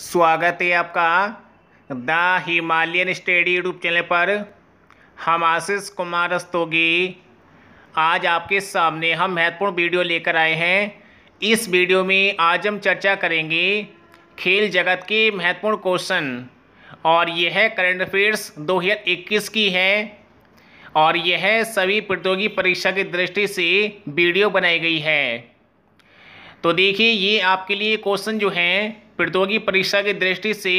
स्वागत है आपका the Himalayan study YouTube channel पर हम आशीष कुमार रस्तोगी आज आपके सामने हम महत्वपूर्ण वीडियो लेकर आए हैं इस वीडियो में आज हम चर्चा करेंगे खेल जगत के महत्वपूर्ण क्वेश्चन और यह करंट अफेयर्स 2021 की है और यह सभी प्रतियोगी परीक्षा की दृष्टि से वीडियो बनाई गई है तो देखिए ये आपके लिए क्वेश्चन जो हैं प्रतियोगी परीक्षा की दृष्टि से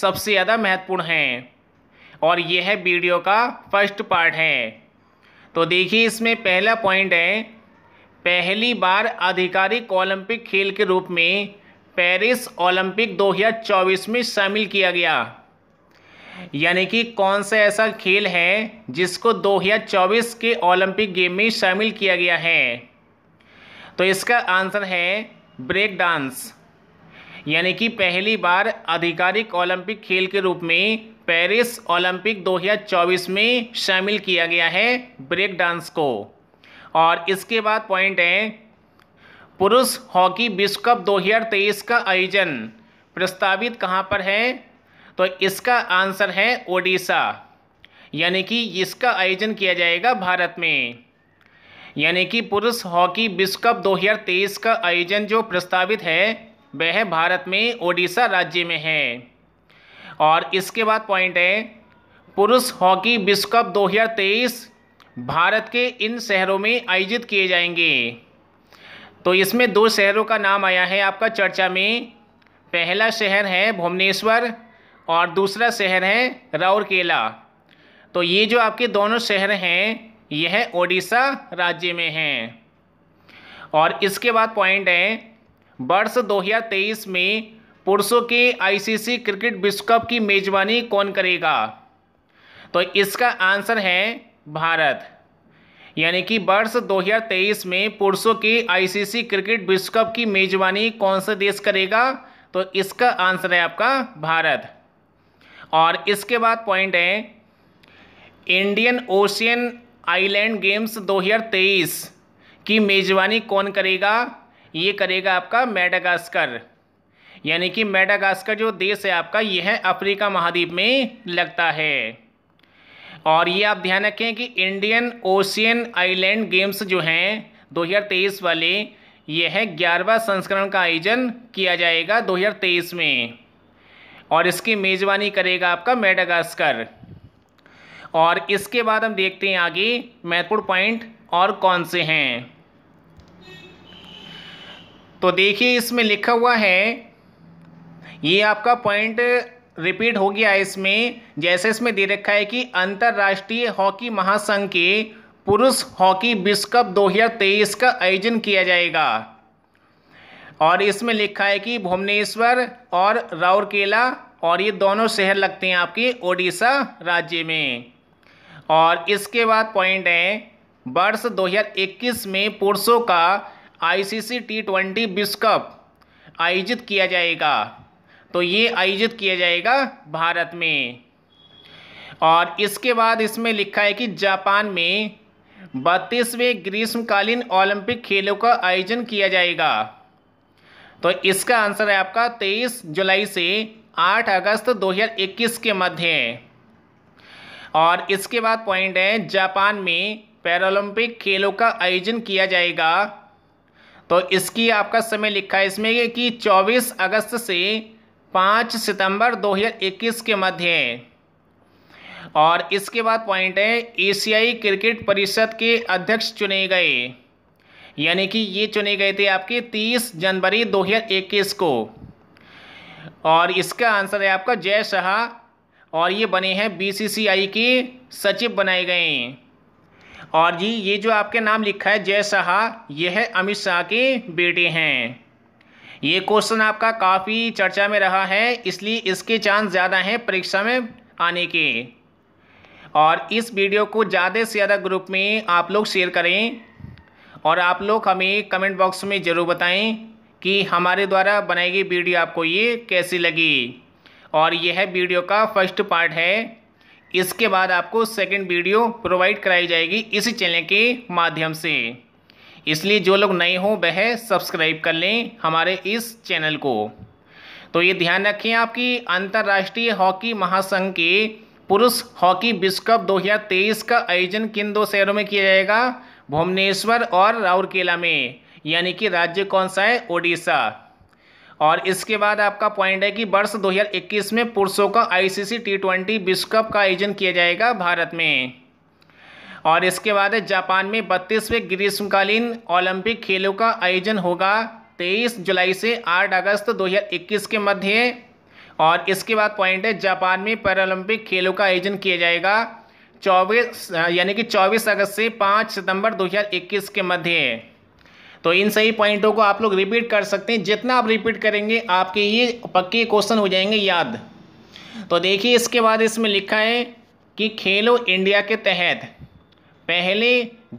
सबसे ज़्यादा महत्वपूर्ण हैं और यह है वीडियो का फर्स्ट पार्ट है तो देखिए इसमें पहला पॉइंट है पहली बार आधिकारिक ओलंपिक खेल के रूप में पेरिस ओलंपिक 2024 में शामिल किया गया यानी कि कौन सा ऐसा खेल है जिसको 2024 के ओलंपिक गेम में शामिल किया गया है तो इसका आंसर है ब्रेक डांस यानी कि पहली बार आधिकारिक ओलंपिक खेल के रूप में पेरिस ओलंपिक 2024 में शामिल किया गया है ब्रेक डांस को और इसके बाद पॉइंट है पुरुष हॉकी विश्व कप 2023 का आयोजन प्रस्तावित कहाँ पर है तो इसका आंसर है ओडिशा यानी कि इसका आयोजन किया जाएगा भारत में यानी कि पुरुष हॉकी विश्व कप 2023 का आयोजन जो प्रस्तावित है वह भारत में ओडिशा राज्य में है और इसके बाद पॉइंट है पुरुष हॉकी विश्व कप 2023 भारत के इन शहरों में आयोजित किए जाएंगे तो इसमें दो शहरों का नाम आया है आपका चर्चा में पहला शहर है भुवनेश्वर और दूसरा शहर है राउरकेला तो ये जो आपके दोनों शहर हैं यह ओडिशा राज्य में हैं और इसके बाद पॉइंट है वर्ष दो में पुरुषों के आईसीसी क्रिकेट विश्व कप की मेजबानी कौन करेगा तो इसका आंसर है भारत यानी कि वर्ष 2023 में पुरुषों के आईसीसी क्रिकेट विश्व कप की मेजबानी कौन सा देश करेगा तो इसका आंसर है आपका भारत और इसके बाद पॉइंट है इंडियन ओशियन आइलैंड गेम्स 2023 की मेजबानी कौन करेगा ये करेगा आपका मेडागास्कर यानी कि मेडागास्कर जो देश है आपका यह है अफ्रीका महाद्वीप में लगता है और ये आप ध्यान रखें कि इंडियन ओशियन आइलैंड गेम्स जो हैं 2023 वाले यह है ग्यारहवा संस्करण का आयोजन किया जाएगा 2023 में और इसकी मेज़बानी करेगा आपका मेडागास्कर और इसके बाद हम देखते हैं आगे महत्वपूर्ण पॉइंट और कौन से हैं तो देखिए इसमें लिखा हुआ है ये आपका पॉइंट रिपीट हो गया इसमें जैसे इसमें दे रखा है कि अंतर्राष्ट्रीय हॉकी महासंघ के पुरुष हॉकी विश्व कप 2023 का आयोजन किया जाएगा और इसमें लिखा है कि भुवनेश्वर और राउरकेला और ये दोनों शहर लगते हैं आपके ओडिशा राज्य में और इसके बाद पॉइंट है वर्ष 2021 में पुरुषों का आईसीसी टी ट्वेंटी विश्व कप आयोजित किया जाएगा तो ये आयोजित किया जाएगा भारत में और इसके बाद इसमें लिखा है कि जापान में बत्तीसवें ग्रीष्मकालीन ओलंपिक खेलों का आयोजन किया जाएगा तो इसका आंसर है आपका तेईस जुलाई से आठ अगस्त 2021 के मध्य और इसके बाद पॉइंट है जापान में पैरालंपिक खेलों का आयोजन किया जाएगा तो इसकी आपका समय लिखा है इसमें कि 24 अगस्त से 5 सितंबर 2021 के मध्य और इसके बाद पॉइंट है एशियाई क्रिकेट परिषद के अध्यक्ष चुने गए यानी कि ये चुने गए थे आपके 30 जनवरी 2021 को और इसका आंसर है आपका जय शाह और ये बने हैं बीसीसीआई के सचिव बनाए गए हैं और जी ये जो आपके नाम लिखा है जय शाह यह अमित शाह के बेटे हैं ये क्वेश्चन आपका काफ़ी चर्चा में रहा है इसलिए इसके चांस ज़्यादा हैं परीक्षा में आने के और इस वीडियो को ज़्यादा से ज़्यादा ग्रुप में आप लोग शेयर करें और आप लोग हमें कमेंट बॉक्स में ज़रूर बताएं कि हमारे द्वारा बनाई गई वीडियो आपको ये कैसी लगी और यह वीडियो का फर्स्ट पार्ट है इसके बाद आपको सेकंड वीडियो प्रोवाइड कराई जाएगी इसी चैनल के माध्यम से इसलिए जो लोग नए हों वह सब्सक्राइब कर लें हमारे इस चैनल को तो ये ध्यान रखें आपकी अंतर्राष्ट्रीय हॉकी महासंघ के पुरुष हॉकी विश्व कप दो का आयोजन किन दो शहरों में किया जाएगा भुवनेश्वर और राउरकेला में यानी कि राज्य कौन सा है ओडिशा और इसके बाद आपका पॉइंट है कि वर्ष 2021 में पुरुषों का आईसीसी टी ट्वेंटी विश्व कप का आयोजन किया जाएगा भारत में और इसके बाद है जापान में बत्तीसवें ग्रीष्मकालीन ओलंपिक खेलों का आयोजन होगा तेईस जुलाई से आठ अगस्त 2021 के मध्य और इसके बाद पॉइंट है जापान में पैरालंपिक खेलों का आयोजन किया जाएगा चौबीस यानी कि चौबीस अगस्त से पाँच सितंबर 2021 के मध्य तो इन सही पॉइंटों को आप लोग रिपीट कर सकते हैं जितना आप रिपीट करेंगे आपके ये पक्के क्वेश्चन हो जाएंगे याद तो देखिए इसके बाद इसमें लिखा है कि खेलो इंडिया के तहत पहले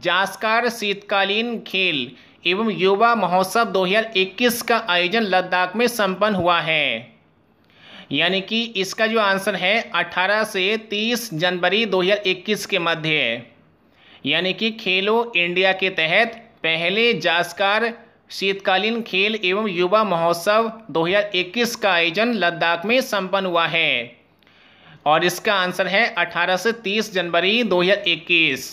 जास्कार शीतकालीन खेल एवं युवा महोत्सव 2021 का आयोजन लद्दाख में संपन्न हुआ है यानी कि इसका जो आंसर है 18 से 30 जनवरी 2021 के मध्य यानी कि खेलो इंडिया के तहत पहले जास्कार शीतकालीन खेल एवं युवा महोत्सव 2021 का आयोजन लद्दाख में संपन्न हुआ है और इसका आंसर है 18 से 30 जनवरी 2021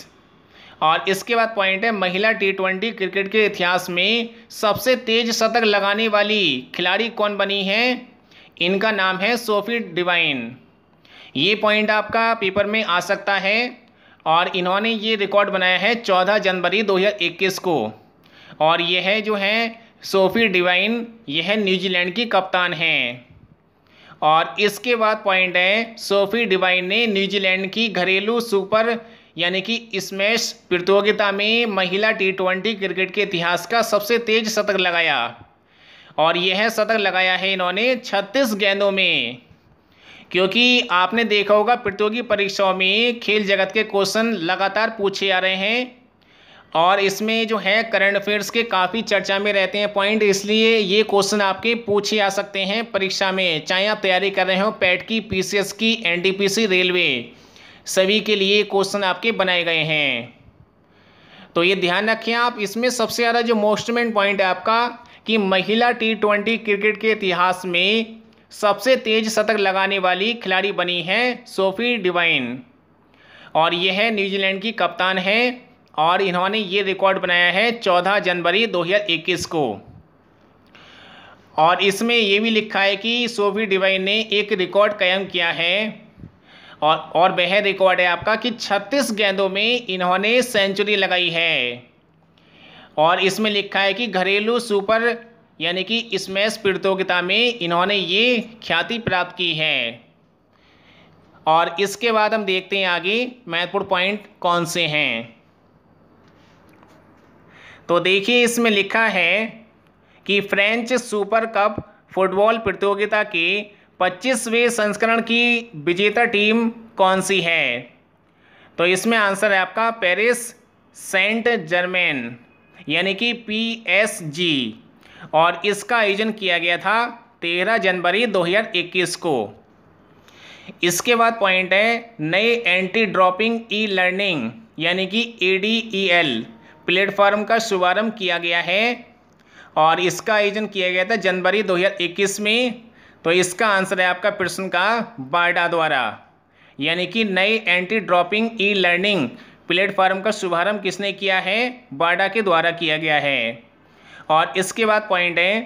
और इसके बाद पॉइंट है महिला टी ट्वेंटी क्रिकेट के इतिहास में सबसे तेज शतक लगाने वाली खिलाड़ी कौन बनी है इनका नाम है सोफी डिवाइन ये पॉइंट आपका पेपर में आ सकता है और इन्होंने ये रिकॉर्ड बनाया है चौदह जनवरी 2021 को और यह है जो है सोफी डिवाइन यह न्यूजीलैंड की कप्तान हैं और इसके बाद पॉइंट है सोफी डिवाइन ने न्यूजीलैंड की घरेलू सुपर यानी कि स्मैश प्रतियोगिता में महिला टी ट्वेंटी क्रिकेट के इतिहास का सबसे तेज शतक लगाया और यह शतक लगाया है इन्होंने छत्तीस गेंदों में क्योंकि आपने देखा होगा प्रतियोगी परीक्षाओं में खेल जगत के क्वेश्चन लगातार पूछे आ रहे हैं और इसमें जो है करंट अफेयर्स के काफ़ी चर्चा में रहते हैं पॉइंट इसलिए ये क्वेश्चन आपके पूछे आ सकते हैं परीक्षा में चाहे आप तैयारी कर रहे हो पैट की पीसीएस की एनटीपीसी रेलवे सभी के लिए क्वेश्चन आपके बनाए गए हैं तो ये ध्यान रखें आप इसमें सबसे ज़्यादा जो मोस्टमेंट पॉइंट है आपका कि महिला टी ट्वेंटी क्रिकेट के इतिहास में सबसे तेज शतक लगाने वाली खिलाड़ी बनी है सोफी डिवाइन और यह है न्यूजीलैंड की कप्तान है और इन्होंने ये रिकॉर्ड बनाया है 14 जनवरी 2021 को और इसमें यह भी लिखा है कि सोफी डिवाइन ने एक रिकॉर्ड कायम किया है और और वह रिकॉर्ड है आपका कि 36 गेंदों में इन्होंने सेंचुरी लगाई है और इसमें लिखा है कि घरेलू सुपर यानी कि स्मैश प्रतियोगिता में इन्होंने ये ख्याति प्राप्त की है और इसके बाद हम देखते हैं आगे महत्वपूर्ण पॉइंट कौन से हैं तो देखिए इसमें लिखा है कि फ्रेंच सुपर कप फुटबॉल प्रतियोगिता के 25वें संस्करण की विजेता टीम कौन सी है तो इसमें आंसर है आपका पेरिस सेंट जर्मेन यानी कि पी एस जी और इसका आयोजन किया गया था तेरह जनवरी 2021 को इसके बाद पॉइंट है नए एंटी ड्रॉपिंग ई लर्निंग यानी कि A D E L platform का शुभारंभ किया गया है और इसका आयोजन किया गया था जनवरी 2021 में तो इसका आंसर है आपका प्रश्न का बाडा द्वारा यानी कि नए anti dropping e learning platform का शुभारंभ किसने किया है बाडा के द्वारा किया गया है और इसके बाद पॉइंट है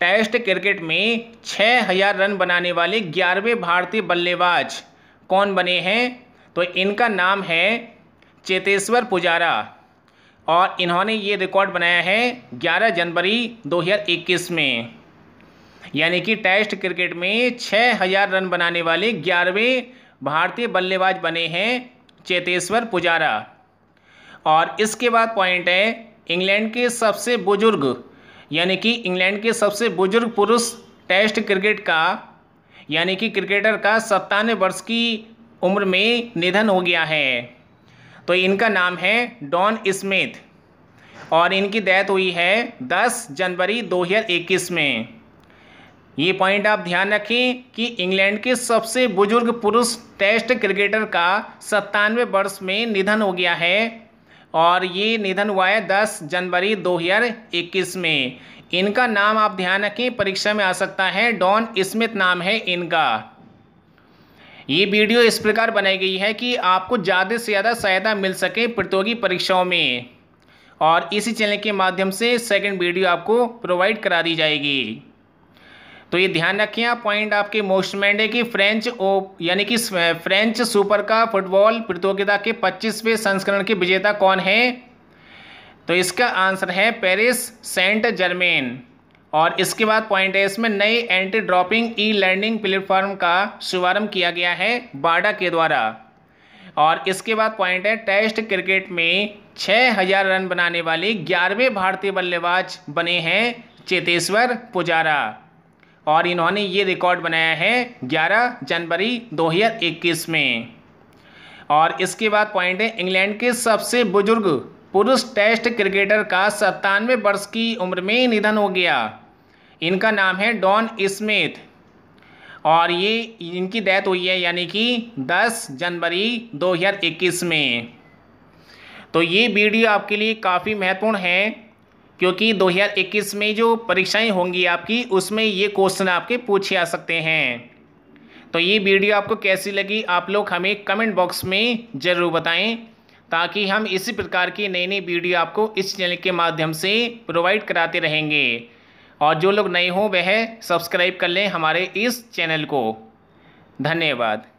टेस्ट क्रिकेट में छः हजार रन बनाने वाले ग्यारहवें भारतीय बल्लेबाज कौन बने हैं तो इनका नाम है चेतेश्वर पुजारा और इन्होंने ये रिकॉर्ड बनाया है 11 जनवरी 2021 में यानी कि टेस्ट क्रिकेट में छः हजार रन बनाने वाले ग्यारहवें भारतीय बल्लेबाज बने हैं चेतेश्वर पुजारा और इसके बाद पॉइंट है इंग्लैंड के सबसे बुजुर्ग यानी कि इंग्लैंड के सबसे बुजुर्ग पुरुष टेस्ट क्रिकेट का यानी कि क्रिकेटर का सत्तानवे वर्ष की उम्र में निधन हो गया है तो इनका नाम है डॉन स्मिथ और इनकी डेथ हुई है 10 जनवरी 2021 में ये पॉइंट आप ध्यान रखें कि इंग्लैंड के सबसे बुजुर्ग पुरुष टेस्ट क्रिकेटर का सत्तानवे वर्ष में निधन हो गया है और ये निधन हुआ है 10 जनवरी 2021 में इनका नाम आप ध्यान रखें परीक्षा में आ सकता है डॉन स्मिथ नाम है इनका ये वीडियो इस प्रकार बनाई गई है कि आपको ज़्यादा से ज़्यादा सहायता मिल सके प्रतियोगी परीक्षाओं में और इसी चैनल के माध्यम से सेकंड वीडियो आपको प्रोवाइड करा दी जाएगी तो ये ध्यान रखिए पॉइंट आपके मोस्ट मैंड है कि फ्रेंच ओ यानी कि फ्रेंच सुपर का फुटबॉल प्रतियोगिता के पच्चीसवें संस्करण के विजेता कौन है तो इसका आंसर है पेरिस सेंट जर्मेन और इसके बाद पॉइंट है इसमें नए anti dropping e learning platform का शुभारंभ किया गया है बाडा के द्वारा और इसके बाद पॉइंट है टेस्ट क्रिकेट में छः हजार रन बनाने वाले ग्यारहवें भारतीय बल्लेबाज बने हैं चेतेश्वर पुजारा और इन्होंने ये रिकॉर्ड बनाया है 11 जनवरी 2021 में और इसके बाद पॉइंट है इंग्लैंड के सबसे बुजुर्ग पुरुष टेस्ट क्रिकेटर का सत्तानवे वर्ष की उम्र में निधन हो गया इनका नाम है डॉन स्मिथ और ये इनकी डेथ हुई है यानी कि 10 जनवरी 2021 में तो ये वीडियो आपके लिए काफ़ी महत्वपूर्ण है क्योंकि 2021 में जो परीक्षाएं होंगी आपकी उसमें ये क्वेश्चन आपके पूछे आ सकते हैं तो ये वीडियो आपको कैसी लगी आप लोग हमें कमेंट बॉक्स में ज़रूर बताएं ताकि हम इसी प्रकार की नई नई वीडियो आपको इस चैनल के माध्यम से प्रोवाइड कराते रहेंगे और जो लोग नए हों वह सब्सक्राइब कर लें हमारे इस चैनल को धन्यवाद